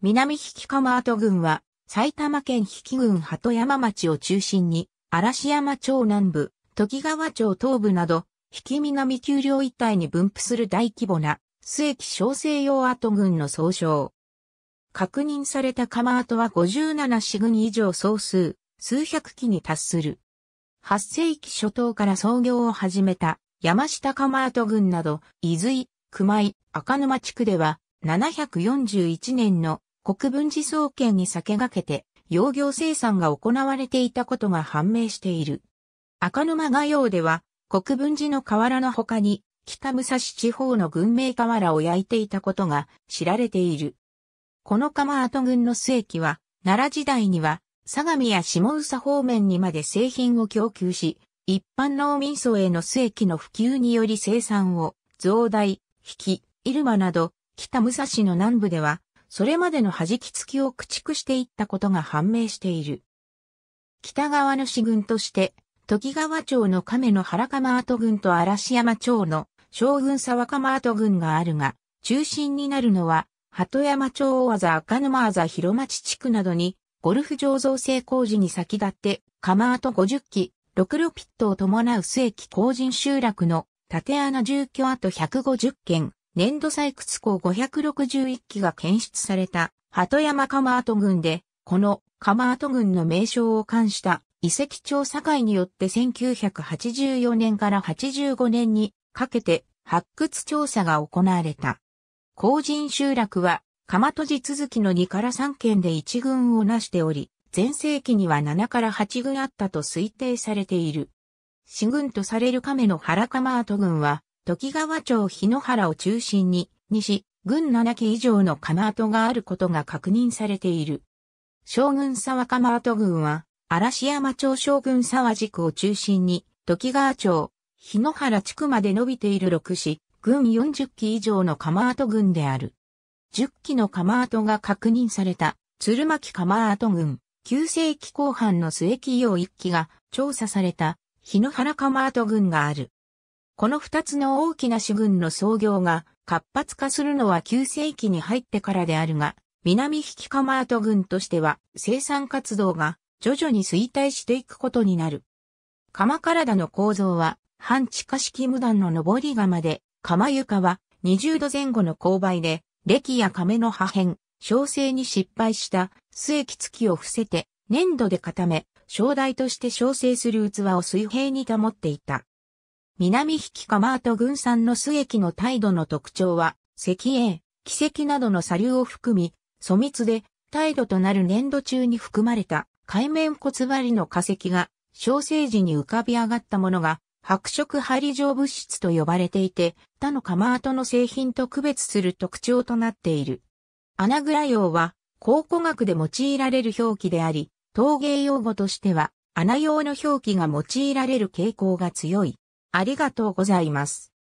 南引釜跡郡は、埼玉県引郡鳩山町を中心に、嵐山町南部、時川町東部など、引南丘陵一帯に分布する大規模な、末期小西洋跡群の総称。確認された釜跡は57市群以上総数、数百基に達する。8世紀初頭から創業を始めた山下釜跡群など、伊豆井、熊井、赤沼地区では、741年の国分寺総研に先駆けて、養業生産が行われていたことが判明している。赤沼画用では、国分寺の瓦の他に、北武蔵地方の軍名瓦を焼いていたことが知られている。この釜跡群の末期は、奈良時代には、相模や下宇佐方面にまで製品を供給し、一般農民層への正規の普及により生産を、増大、引き、入間など、北武蔵の南部では、それまでの弾き付きを駆逐していったことが判明している。北側の市軍として、時川町の亀の原釜跡軍と嵐山町の将軍沢釜跡軍があるが、中心になるのは、鳩山町大技赤沼技広町地区などに、ゴルフ醸造成工事に先立って、釜跡50基、六路ピットを伴う末期工人集落の縦穴住居跡150軒、粘土採掘工561機が検出された鳩山釜跡群で、この釜跡群の名称を冠した遺跡調査会によって1984年から85年にかけて発掘調査が行われた。後人集落は、釜戸地続きの2から3県で1軍をなしており、前世紀には7から8軍あったと推定されている。四軍とされる亀の原釜跡群は、時川町日野原を中心に、西、軍7基以上の釜跡があることが確認されている。将軍沢釜跡軍は、嵐山町将軍沢地区を中心に、時川町、日野原地区まで伸びている6市、軍40基以上の釜跡軍である。10基の釜跡が確認された、鶴巻釜跡軍、九世紀後半の末期用1基が調査された、日野原釜跡軍がある。この二つの大きな主軍の創業が活発化するのは9世紀に入ってからであるが、南引きカマートとしては生産活動が徐々に衰退していくことになる。鎌体の構造は半地下式無断の上り釜で、釜床は20度前後の勾配で、歴や亀の破片、小生に失敗した末木付きを伏せて粘土で固め、正台として焼生する器を水平に保っていた。南引ート軍産の須液の態度の特徴は、石英、奇跡などの砂流を含み、粗密で、態度となる粘土中に含まれた海面骨張りの化石が、小生時に浮かび上がったものが、白色針状物質と呼ばれていて、他のー跡の製品と区別する特徴となっている。アナグラ用は、考古学で用いられる表記であり、陶芸用語としては、穴用の表記が用いられる傾向が強い。ありがとうございます。